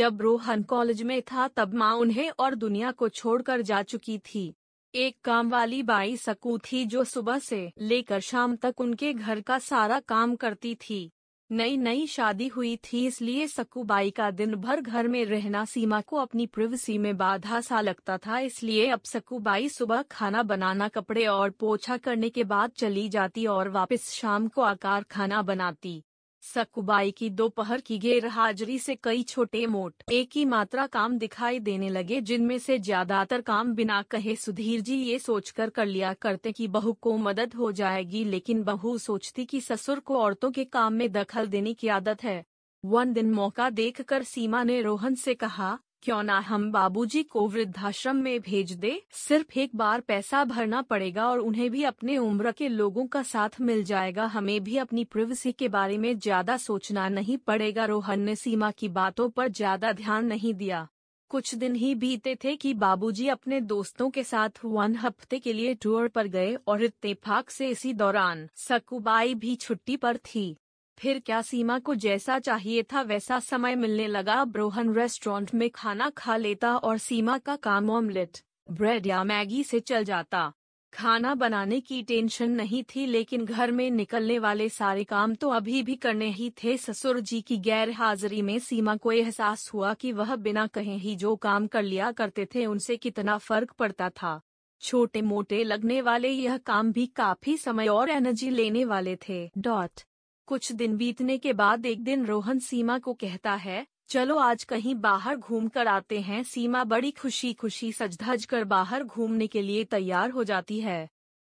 जब रोहन कॉलेज में था तब माँ उन्हें और दुनिया को छोड़कर जा चुकी थी एक काम वाली बाई सकू थी जो सुबह से लेकर शाम तक उनके घर का सारा काम करती थी नई नई शादी हुई थी इसलिए बाई का दिन भर घर में रहना सीमा को अपनी प्रिवसी में बाधा सा लगता था इसलिए अब सकूबाई सुबह खाना बनाना कपड़े और पोछा करने के बाद चली जाती और वापस शाम को आकार खाना बनाती सकुबाई की दोपहर की गैर हाजिरी से कई छोटे मोट एक ही मात्रा काम दिखाई देने लगे जिनमें से ज्यादातर काम बिना कहे सुधीर जी ये सोचकर कर लिया करते कि बहू को मदद हो जाएगी लेकिन बहू सोचती कि ससुर को औरतों के काम में दखल देने की आदत है वन दिन मौका देखकर सीमा ने रोहन से कहा क्यों ना हम बाबूजी को वृद्धाश्रम में भेज दे सिर्फ एक बार पैसा भरना पड़ेगा और उन्हें भी अपने उम्र के लोगों का साथ मिल जाएगा हमें भी अपनी प्रिवसी के बारे में ज्यादा सोचना नहीं पड़ेगा रोहन ने सीमा की बातों पर ज्यादा ध्यान नहीं दिया कुछ दिन ही बीते थे कि बाबूजी अपने दोस्तों के साथ वन हफ्ते के लिए टूर पर गए और इतफाक से इसी दौरान सकुबाई भी छुट्टी पर थी फिर क्या सीमा को जैसा चाहिए था वैसा समय मिलने लगा ब्रोहन रेस्टोरेंट में खाना खा लेता और सीमा का काम ऑमलेट ब्रेड या मैगी से चल जाता खाना बनाने की टेंशन नहीं थी लेकिन घर में निकलने वाले सारे काम तो अभी भी करने ही थे ससुर जी की गैर हाजिरी में सीमा को एहसास हुआ कि वह बिना कहे ही जो काम कर लिया करते थे उनसे कितना फर्क पड़ता था छोटे मोटे लगने वाले यह काम भी काफी समय और एनर्जी लेने वाले थे डॉट कुछ दिन बीतने के बाद एक दिन रोहन सीमा को कहता है चलो आज कहीं बाहर घूम कर आते हैं सीमा बड़ी खुशी खुशी सज धज कर बाहर घूमने के लिए तैयार हो जाती है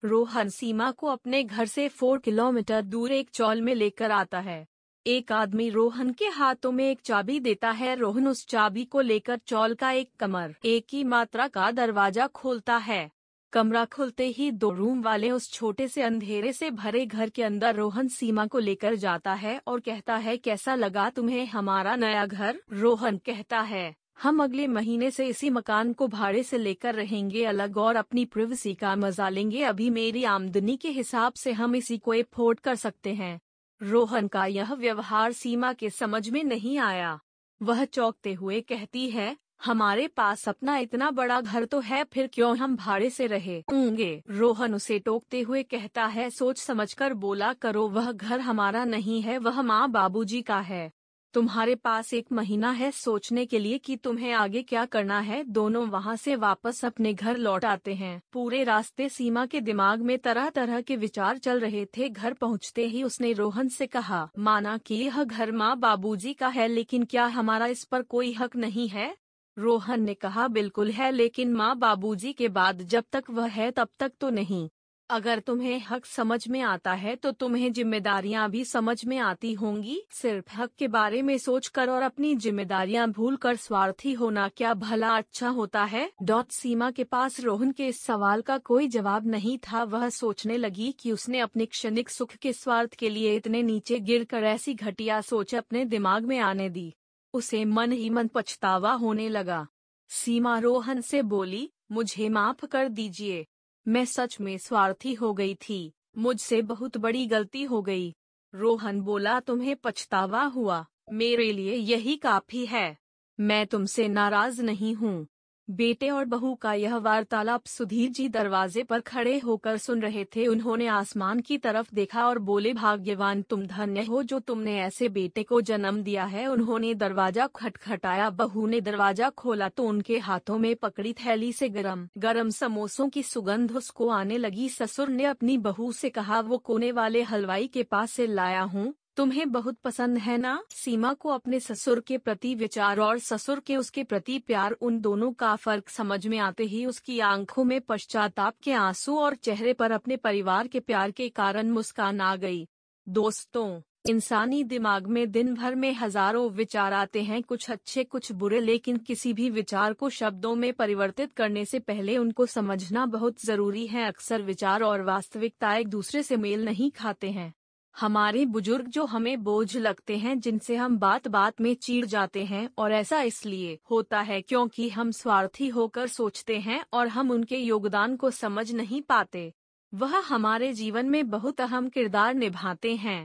रोहन सीमा को अपने घर से फोर किलोमीटर दूर एक चौल में लेकर आता है एक आदमी रोहन के हाथों में एक चाबी देता है रोहन उस चाबी को लेकर चौल का एक कमर एक ही मात्रा का दरवाजा खोलता है कमरा खुलते ही दो रूम वाले उस छोटे से अंधेरे से भरे घर के अंदर रोहन सीमा को लेकर जाता है और कहता है कैसा लगा तुम्हें हमारा नया घर रोहन कहता है हम अगले महीने से इसी मकान को भाड़े से लेकर रहेंगे अलग और अपनी प्रिवसी का मजा लेंगे अभी मेरी आमदनी के हिसाब से हम इसी को एफोर्ड कर सकते हैं रोहन का यह व्यवहार सीमा के समझ में नहीं आया वह चौंकते हुए कहती है हमारे पास अपना इतना बड़ा घर तो है फिर क्यों हम भाड़े से रहे होंगे रोहन उसे टोकते हुए कहता है सोच समझकर बोला करो वह घर हमारा नहीं है वह माँ बाबूजी का है तुम्हारे पास एक महीना है सोचने के लिए कि तुम्हें आगे क्या करना है दोनों वहाँ से वापस अपने घर लौट आते हैं पूरे रास्ते सीमा के दिमाग में तरह तरह के विचार चल रहे थे घर पहुँचते ही उसने रोहन से कहा माना कि यह घर माँ बाबूजी का है लेकिन क्या हमारा इस पर कोई हक नहीं है रोहन ने कहा बिल्कुल है लेकिन माँ बाबूजी के बाद जब तक वह है तब तक तो नहीं अगर तुम्हें हक समझ में आता है तो तुम्हें ज़िम्मेदारियाँ भी समझ में आती होंगी सिर्फ हक के बारे में सोचकर और अपनी भूल भूलकर स्वार्थी होना क्या भला अच्छा होता है डॉट सीमा के पास रोहन के इस सवाल का कोई जवाब नहीं था वह सोचने लगी कि उसने अपने क्षणिक सुख के स्वार्थ के लिए इतने नीचे गिर ऐसी घटिया सोच अपने दिमाग में आने दी उसे मन ही मन पछतावा होने लगा सीमा रोहन से बोली मुझे माफ कर दीजिए मैं सच में स्वार्थी हो गई थी मुझसे बहुत बड़ी गलती हो गई रोहन बोला तुम्हें पछतावा हुआ मेरे लिए यही काफी है मैं तुमसे नाराज नहीं हूँ बेटे और बहू का यह वार्तालाप सुधीर जी दरवाजे पर खड़े होकर सुन रहे थे उन्होंने आसमान की तरफ देखा और बोले भाग्यवान तुम धन्य हो जो तुमने ऐसे बेटे को जन्म दिया है उन्होंने दरवाजा खटखटाया बहू ने दरवाजा खोला तो उनके हाथों में पकड़ी थैली से गरम गरम समोसों की सुगंध उसको आने लगी ससुर ने अपनी बहू से कहा वो कोने वाले हलवाई के पास से लाया हूँ तुम्हें बहुत पसंद है ना? सीमा को अपने ससुर के प्रति विचार और ससुर के उसके प्रति प्यार उन दोनों का फर्क समझ में आते ही उसकी आंखों में पश्चाताप के आंसू और चेहरे पर अपने परिवार के प्यार के कारण मुस्कान आ गई दोस्तों इंसानी दिमाग में दिन भर में हजारों विचार आते हैं कुछ अच्छे कुछ बुरे लेकिन किसी भी विचार को शब्दों में परिवर्तित करने से पहले उनको समझना बहुत जरूरी है अक्सर विचार और वास्तविकता एक दूसरे से मेल नहीं खाते हैं हमारे बुजुर्ग जो हमें बोझ लगते हैं जिनसे हम बात बात में चीड़ जाते हैं और ऐसा इसलिए होता है क्योंकि हम स्वार्थी होकर सोचते हैं और हम उनके योगदान को समझ नहीं पाते वह हमारे जीवन में बहुत अहम किरदार निभाते हैं